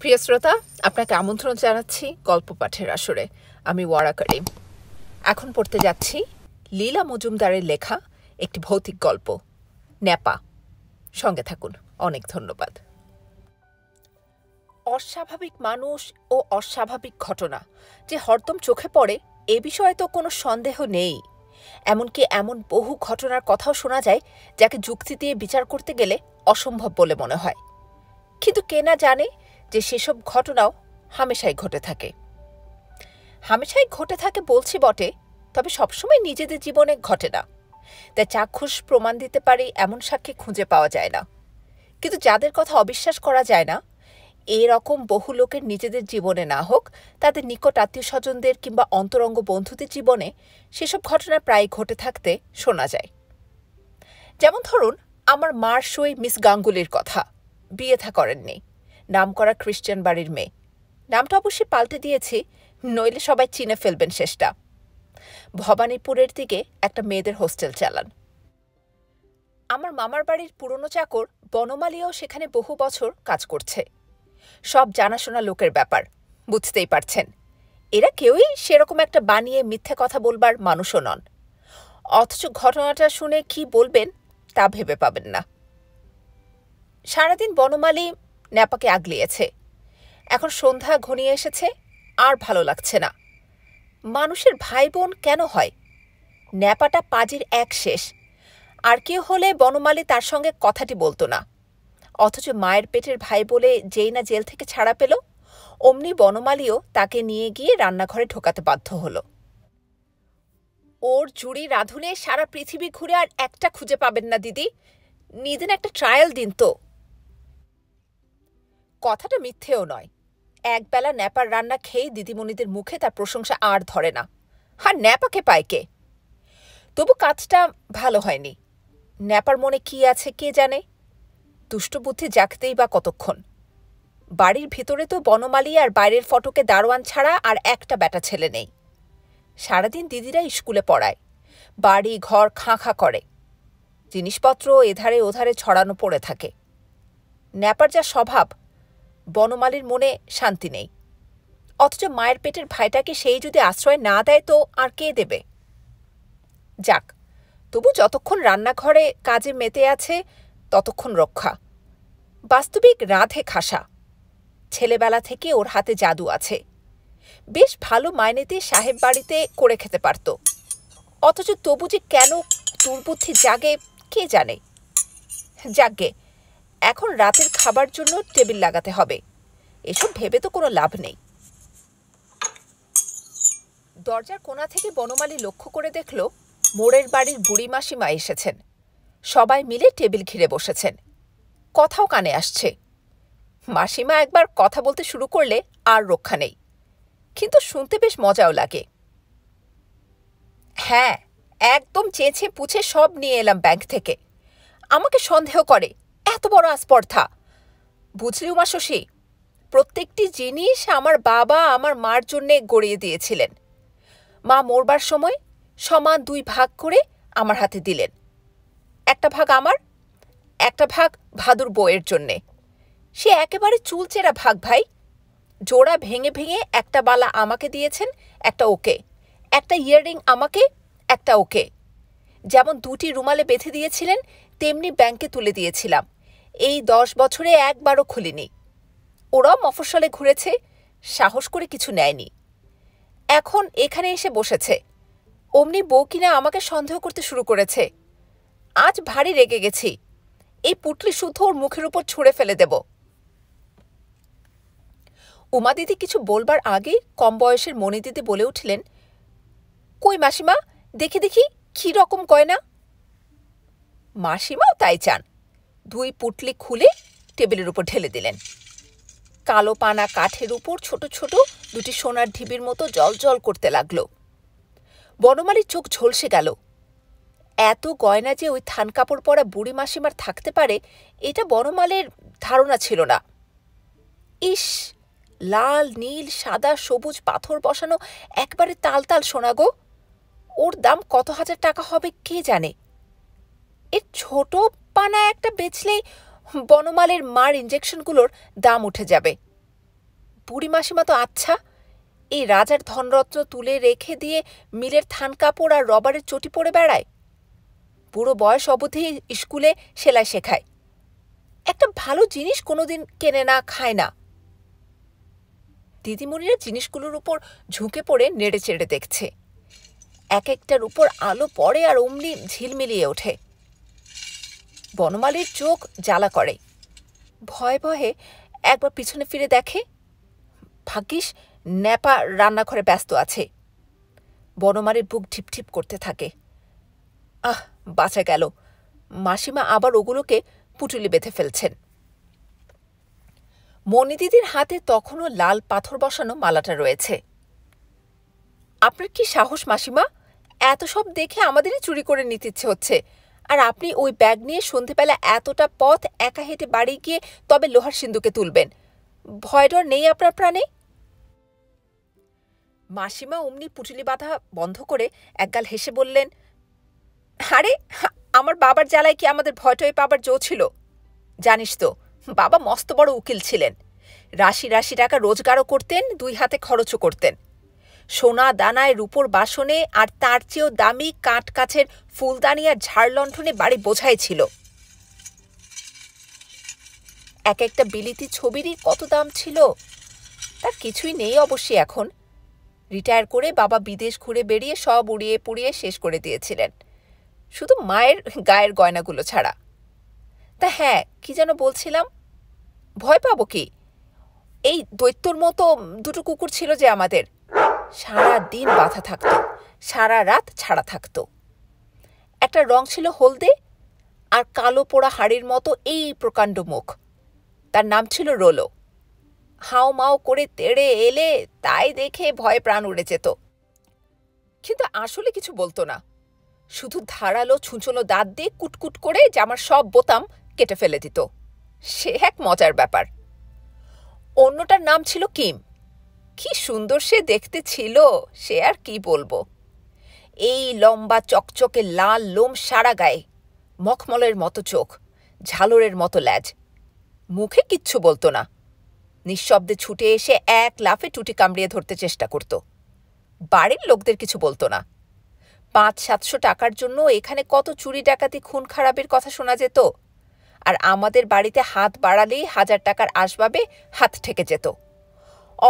প্রিয় শ্রোতা আপনাকে আমন্ত্রণ জানাচ্ছি গল্প পাঠের আসরে আমি ওয়ারা করিম এখন পড়তে যাচ্ছি লীলা মজুমদারের লেখা একটি ভৌতিক গল্প ন্যাপা সঙ্গে থাকুন অনেক ধন্যবাদ অস্বাভাবিক মানুষ ও অস্বাভাবিক ঘটনা যে হরদম চোখে পড়ে এ বিষয়ে তো কোনো সন্দেহ নেই এমনকি এমন বহু ঘটনার কথাও শোনা যায় যাকে যুক্তি দিয়ে বিচার করতে গেলে অসম্ভব বলে মনে হয় কিন্তু কেনা জানে যে সেসব ঘটনাও হামেশাই ঘটে থাকে হামেশাই ঘটে থাকে বলছি বটে তবে সবসময় নিজেদের জীবনে ঘটে না তাই চাক্ষুষ প্রমাণ দিতে পারে এমন সাক্ষী খুঁজে পাওয়া যায় না কিন্তু যাদের কথা অবিশ্বাস করা যায় না এরকম বহু লোকের নিজেদের জীবনে না হোক তাদের নিকট আত্মীয় স্বজনদের কিংবা অন্তরঙ্গ বন্ধুদের জীবনে সেসব ঘটনা প্রায় ঘটে থাকতে শোনা যায় যেমন ধরুন আমার মার সই মিস গাঙ্গুলির কথা বিয়ে থা করেননি নামকরা খ্রিশ্চান বাড়ির মেয়ে নামটা অবশ্যই পাল্টে দিয়েছি নইলে সবাই চিনে ফেলবেন শেষটা ভবানীপুরের দিকে একটা মেয়েদের হোস্টেল চালান আমার মামার বাড়ির পুরনো চাকর বনমালিয়াও সেখানে বহু বছর কাজ করছে সব জানাশোনা লোকের ব্যাপার বুঝতেই পারছেন এরা কেউই সেরকম একটা বানিয়ে মিথ্যে কথা বলবার মানুষও নন অথচ ঘটনাটা শুনে কি বলবেন তা ভেবে পাবেন না সারাদিন বনমালী ন্যাপাকে আগলিয়েছে এখন সন্ধ্যা ঘনিয়ে এসেছে আর ভালো লাগছে না মানুষের ভাই বোন কেন হয় ন্যাপাটা পাজির এক শেষ আর কেউ হলে বনমালী তার সঙ্গে কথাটি বলতো না অথচ মায়ের পেটের ভাই বলে যেই না জেল থেকে ছাড়া পেল অমনি বনমালীও তাকে নিয়ে গিয়ে রান্নাঘরে ঢোকাতে বাধ্য হলো ওর জুড়ি রাঁধুনে সারা পৃথিবী ঘুরে আর একটা খুঁজে পাবেন না দিদি নিদিন একটা ট্রায়াল দিন তো কথাটা মিথ্যেও নয় একবেলা ন্যাপার রান্না খেয়েই দিদিমণিদের মুখে তার প্রশংসা আর ধরে না আর ন্যাপাকে পায় কে তবু কাজটা ভালো হয়নি ন্যাপার মনে কি আছে কে জানে দুষ্টবুদ্ধি জাগতেই বা কতক্ষণ বাড়ির ভিতরে তো বনমালী আর বাইরের ফটকে দারোয়ান ছাড়া আর একটা বেটা ছেলে নেই সারাদিন দিদিরা স্কুলে পড়ায় বাড়ি ঘর খাঁ খাঁ করে জিনিসপত্র এধারে ওধারে ছড়ানো পড়ে থাকে ন্যাপার যা স্বভাব বনমালীর মনে শান্তি নেই অথচ মায়ের পেটের ভাইটাকে সেই যদি আশ্রয় না দেয় তো আর কে দেবে যাক তবু যতক্ষণ রান্নাঘরে কাজে মেতে আছে ততক্ষণ রক্ষা বাস্তবিক রাধে খাসা ছেলেবেলা থেকে ওর হাতে জাদু আছে বেশ ভালো মায়নেতে সাহেব বাড়িতে করে খেতে পারত অথচ তবু যে কেন দুর্বুদ্ধি জাগে কে জানে গে এখন রাতের খাবার জন্য টেবিল লাগাতে হবে এসব ভেবে তো কোনো লাভ নেই দরজার কোণা থেকে বনমালী লক্ষ্য করে দেখল মোড়ের বাড়ির বুড়ি মাসিমা এসেছেন সবাই মিলে টেবিল ঘিরে বসেছেন কথাও কানে আসছে মাসিমা একবার কথা বলতে শুরু করলে আর রক্ষা নেই কিন্তু শুনতে বেশ মজাও লাগে হ্যাঁ একদম চেঁচে পুছে সব নিয়ে এলাম ব্যাংক থেকে আমাকে সন্দেহ করে এত বড় আস্পর্ধা বুঝলি উমা শশী প্রত্যেকটি জিনিস আমার বাবা আমার মার জন্যে গড়িয়ে দিয়েছিলেন মা মরবার সময় সমান দুই ভাগ করে আমার হাতে দিলেন একটা ভাগ আমার একটা ভাগ ভাদুর বইয়ের জন্যে সে একেবারে চুলচেরা ভাগ ভাই জোড়া ভেঙে ভেঙে একটা বালা আমাকে দিয়েছেন একটা ওকে একটা ইয়াররিং আমাকে একটা ওকে যেমন দুটি রুমালে বেঁধে দিয়েছিলেন তেমনি ব্যাংকে তুলে দিয়েছিলাম এই দশ বছরে একবারও খুলিনি ওরাও মফস্বলে ঘুরেছে সাহস করে কিছু নেয়নি এখন এখানে এসে বসেছে অমনি বউ কিনা আমাকে সন্দেহ করতে শুরু করেছে আজ ভারী রেগে গেছি এই পুটলি শুধু ওর মুখের উপর ছুঁড়ে ফেলে দেব উমা দিদি কিছু বলবার আগেই কম বয়সের মনি দিদি বলে উঠলেন কই মাসিমা দেখে দেখি কি রকম না মাসিমাও তাই চান দুই পুটলি খুলে টেবিলের উপর ঢেলে দিলেন কালো পানা কাঠের উপর ছোট ছোট দুটি সোনার ঢিবির মতো জল জল করতে লাগলো বনমালির চোখ ঝলসে গেল এত গয়না যে ওই থান কাপড় পরা বুড়ি মাসিমার থাকতে পারে এটা বনমালের ধারণা ছিল না ইস লাল নীল সাদা সবুজ পাথর বসানো একবারে তাল শোনা গো ওর দাম কত হাজার টাকা হবে কে জানে এর ছোট পানা একটা বেচলেই বনমালের মার ইঞ্জেকশনগুলোর দাম উঠে যাবে বুড়ি মাসিমা তো আচ্ছা এই রাজার ধনরত্ন তুলে রেখে দিয়ে মিলের থান কাপড় আর রবারের চটি পরে বেড়ায় পুরো বয়স অবধি স্কুলে সেলাই শেখায় একটা ভালো জিনিস কোনোদিন কেনে না খায় না দিদিমণিরা জিনিসগুলোর উপর ঝুঁকে পড়ে নেড়ে চেড়ে দেখছে এক একটার উপর আলো পড়ে আর অমনি ঝিলমিলিয়ে ওঠে বনমালীর চোখ জ্বালা করে ভয়ে ভয়ে একবার পিছনে ফিরে দেখে ভাগ্যিস ন্যাপা রান্নাঘরে ব্যস্ত আছে বনমারির বুক ঢিপঢিপ করতে থাকে আহ বাঁচা গেল মাসিমা আবার ওগুলোকে পুটুলি বেঁধে ফেলছেন মণিদিদির হাতে তখনও লাল পাথর বসানো মালাটা রয়েছে আপনার কি সাহস মাসিমা এত সব দেখে আমাদেরই চুরি করে নিতে ইচ্ছে হচ্ছে আর আপনি ওই ব্যাগ নিয়ে সন্ধেবেলা এতটা পথ একা হেঁটে বাড়ি গিয়ে তবে লোহার সিন্ধুকে তুলবেন ভয় ডর নেই আপনার প্রাণে মাসিমা অমনি পুটুলি বাঁধা বন্ধ করে একগাল হেসে বললেন আরে আমার বাবার জ্বালায় কি আমাদের ভয়টয় পাবার জো ছিল জানিস তো বাবা মস্ত বড় উকিল ছিলেন রাশি রাশি টাকা রোজগারও করতেন দুই হাতে খরচও করতেন সোনা দানায় রূপোর বাসনে আর তার চেয়েও দামি কাঠ কাছের ফুলদানি আর ঝাড়লণ্ঠনে বাড়ি বোঝাই ছিল এক একটা বিলিতি ছবিরই কত দাম ছিল তার কিছুই নেই অবশ্যই এখন রিটায়ার করে বাবা বিদেশ ঘুরে বেরিয়ে সব উড়িয়ে পুড়িয়ে শেষ করে দিয়েছিলেন শুধু মায়ের গায়ের গয়নাগুলো ছাড়া তা হ্যাঁ কি যেন বলছিলাম ভয় পাবো কি এই দৈত্যর মতো দুটো কুকুর ছিল যে আমাদের সারা দিন বাঁধা থাকত সারা রাত ছাড়া থাকত একটা রং ছিল হলদে আর কালো পোড়া হাড়ির মতো এই প্রকাণ্ড মুখ তার নাম ছিল রোলো হাও মাও করে তেড়ে এলে তাই দেখে ভয়ে প্রাণ উড়ে যেত কিন্তু আসলে কিছু বলতো না শুধু ধারালো ছুঁচলো দাঁত দিয়ে কুটকুট করে জামার সব বোতাম কেটে ফেলে দিত সে এক মজার ব্যাপার অন্যটার নাম ছিল কিম কি সুন্দর সে দেখতে ছিল সে আর কি বলবো এই লম্বা চকচকে লাল লোম সারা গায়ে মখমলের মতো চোখ ঝালরের মতো ল্যাজ মুখে কিচ্ছু বলতো না নিঃশব্দে ছুটে এসে এক লাফে টুটি কামড়িয়ে ধরতে চেষ্টা করত বাড়ির লোকদের কিছু বলতো না পাঁচ সাতশো টাকার জন্য এখানে কত চুরি ডাকাতি খুন খারাপের কথা শোনা যেত আর আমাদের বাড়িতে হাত বাড়ালেই হাজার টাকার আসবাবে হাত ঠেকে যেত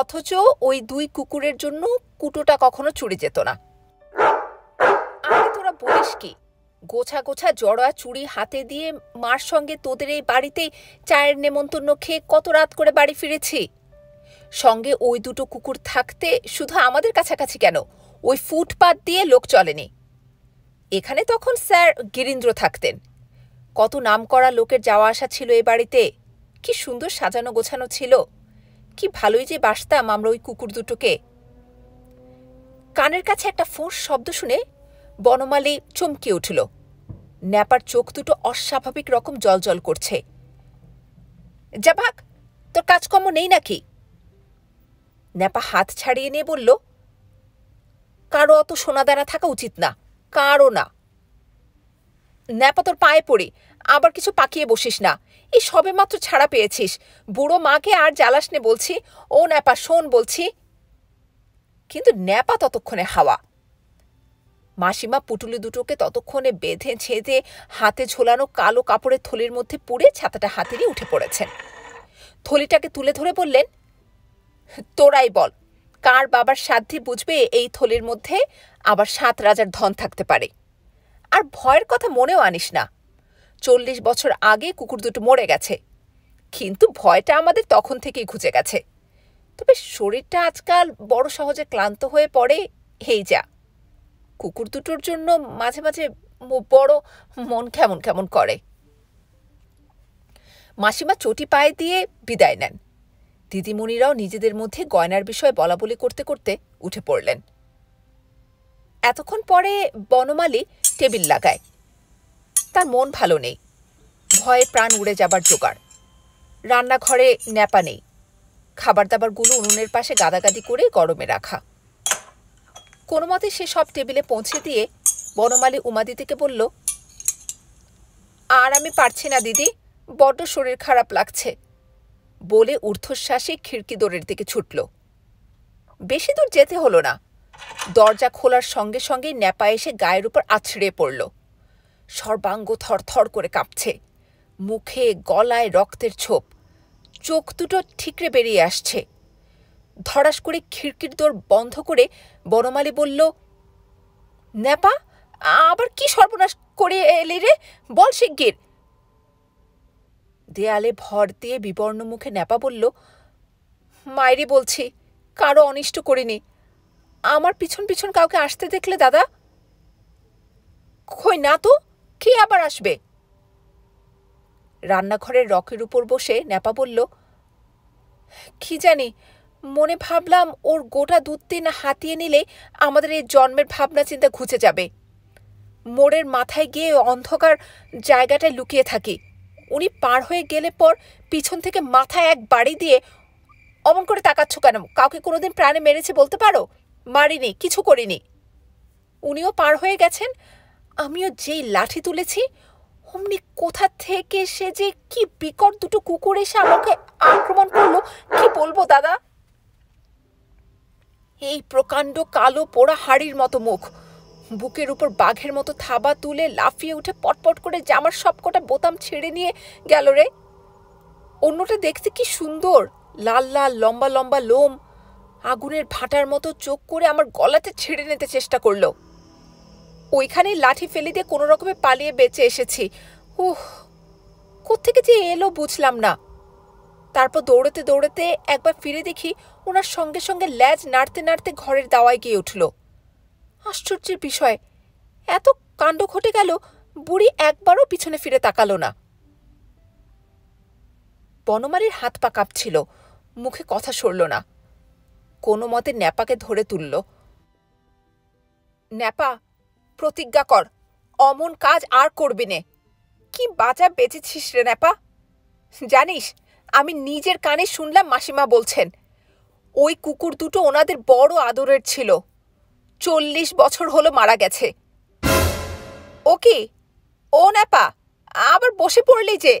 অথচ ওই দুই কুকুরের জন্য কুটোটা কখনো চুরি যেত না আরে তোরা বলিস কি গোছা গোছা জড়া চুড়ি হাতে দিয়ে মার সঙ্গে তোদের এই বাড়িতে চায়ের নেমন্তন্ন খেয়ে কত রাত করে বাড়ি ফিরেছি সঙ্গে ওই দুটো কুকুর থাকতে শুধু আমাদের কাছাকাছি কেন ওই ফুটপাত দিয়ে লোক চলেনি এখানে তখন স্যার গিরীন্দ্র থাকতেন কত নাম করা লোকের যাওয়া আসা ছিল এ বাড়িতে কি সুন্দর সাজানো গোছানো ছিল কি ভালোই যে বাসতাম আমরা ওই কুকুর দুটোকে কানের কাছে একটা ফোঁস শব্দ শুনে বনমালী চমকে উঠল ন্যাপার চোখ দুটো অস্বাভাবিক রকম জলজল করছে যা ভাগ তোর কাজকর্ম নেই নাকি ন্যাপা হাত ছাড়িয়ে নিয়ে বলল কারো অত সোনাদানা থাকা উচিত না কারও না ন্যাপা তোর পায়ে পড়ি আবার কিছু পাকিয়ে বসিস না এই সবে মাত্র ছাড়া পেয়েছিস বুড়ো মাকে আর জ্বালাস নে বলছি ও ন্যাপা শোন বলছি কিন্তু ন্যাপা ততক্ষণে হাওয়া মাসিমা পুটুলি দুটোকে ততক্ষণে বেঁধে ছেঁধে হাতে ঝোলানো কালো কাপড়ের থলির মধ্যে পুড়ে ছাতাটা হাতে উঠে পড়েছেন থলিটাকে তুলে ধরে বললেন তোরাই বল কার বাবার সাধ্যি বুঝবে এই থলির মধ্যে আবার সাত রাজার ধন থাকতে পারে আর ভয়ের কথা মনেও আনিস না চল্লিশ বছর আগে কুকুর দুটো মরে গেছে কিন্তু ভয়টা আমাদের তখন থেকেই ঘুচে গেছে তবে শরীরটা আজকাল বড় সহজে ক্লান্ত হয়ে পড়ে হেই যা কুকুর দুটোর জন্য মাঝে মাঝে বড় মন কেমন কেমন করে মাসিমা চটি পায়ে দিয়ে বিদায় নেন দিদিমণিরাও নিজেদের মধ্যে গয়নার বিষয়ে বলা বলি করতে করতে উঠে পড়লেন এতক্ষণ পরে বনমালী টেবিল লাগায় তার মন ভালো নেই ভয়ে প্রাণ উড়ে যাবার জোগাড় রান্নাঘরে ন্যাপা নেই খাবার দাবারগুলো উনুনের পাশে গাদাগাদি করে গরমে রাখা কোনো মতে সে সব টেবিলে পৌঁছে দিয়ে বনমালী উমাদিদিকে বলল আর আমি পারছি না দিদি বড্ড শরীর খারাপ লাগছে বলে ঊর্ধ্বশ্বাসে খিড়কি দোরের দিকে ছুটল বেশি দূর যেতে হলো না দরজা খোলার সঙ্গে সঙ্গে ন্যাপা এসে গায়ের উপর আছড়ে পড়ল সর্বাঙ্গ থরথর করে কাঁপছে মুখে গলায় রক্তের ছোপ চোখ দুটো ঠিকরে বেরিয়ে আসছে ধরাস করে খিড়কির দোর বন্ধ করে বনমালি বলল ন্যাপা আবার কি সর্বনাশ করে এলি রে বল শিগগির দেয়ালে ভর দিয়ে বিবর্ণ মুখে ন্যাপা বলল মায়েরে বলছি কারো অনিষ্ট করিনি আমার পিছন পিছন কাউকে আসতে দেখলে দাদা খই না তো কে আবার আসবে রান্নাঘরের রকের উপর বসে ন্যাপা বলল কি জানি মনে ভাবলাম ওর গোটা দুধ তিন হাতিয়ে নিলে আমাদের এই জন্মের ভাবনা চিন্তা ঘুচে যাবে মোড়ের মাথায় গিয়ে অন্ধকার জায়গাটায় লুকিয়ে থাকি উনি পার হয়ে গেলে পর পিছন থেকে মাথায় এক বাড়ি দিয়ে অমন করে তাকাচ্ছ কেন কাউকে কোনোদিন প্রাণে মেরেছে বলতে পারো মারিনি কিছু করিনি উনিও পার হয়ে গেছেন আমিও যেই লাঠি তুলেছি অমনি কোথা থেকে সে যে কি বিকট দুটো কুকুর এসে আমাকে আক্রমণ করলো কি বলবো দাদা এই প্রকাণ্ড কালো পোড়া হাড়ির মতো মুখ বুকের উপর বাঘের মতো থাবা তুলে লাফিয়ে উঠে পটপট করে জামার সবকটা বোতাম ছেড়ে নিয়ে গেল রে অন্যটা দেখতে কি সুন্দর লাল লাল লম্বা লম্বা লোম আগুনের ভাটার মতো চোখ করে আমার গলাতে ছেড়ে নিতে চেষ্টা করলো ওইখানেই লাঠি ফেলে দিয়ে কোনো রকমে পালিয়ে বেঁচে এসেছি উহ কোথেকে যে এলো বুঝলাম না তারপর দৌড়তে দৌড়তে একবার ফিরে দেখি ওনার সঙ্গে সঙ্গে ল্যাজ নাড়তে নাড়তে ঘরের দাওয়ায় গিয়ে উঠল আশ্চর্যের বিষয় এত কাণ্ড ঘটে গেল বুড়ি একবারও পিছনে ফিরে তাকালো না বনমারির হাত পা কাঁপছিল মুখে কথা সরল না কোনো মতে ন্যাপাকে ধরে তুলল ন্যাপা প্রতিজ্ঞা কর অমন কাজ আর করবি নে কি বাজা বেঁচেছিস রে নেপা জানিস আমি নিজের কানে শুনলাম মাসিমা বলছেন ওই কুকুর দুটো ওনাদের বড় আদরের ছিল চল্লিশ বছর হলো মারা গেছে ও কি ও নেপা আবার বসে পড়লি যে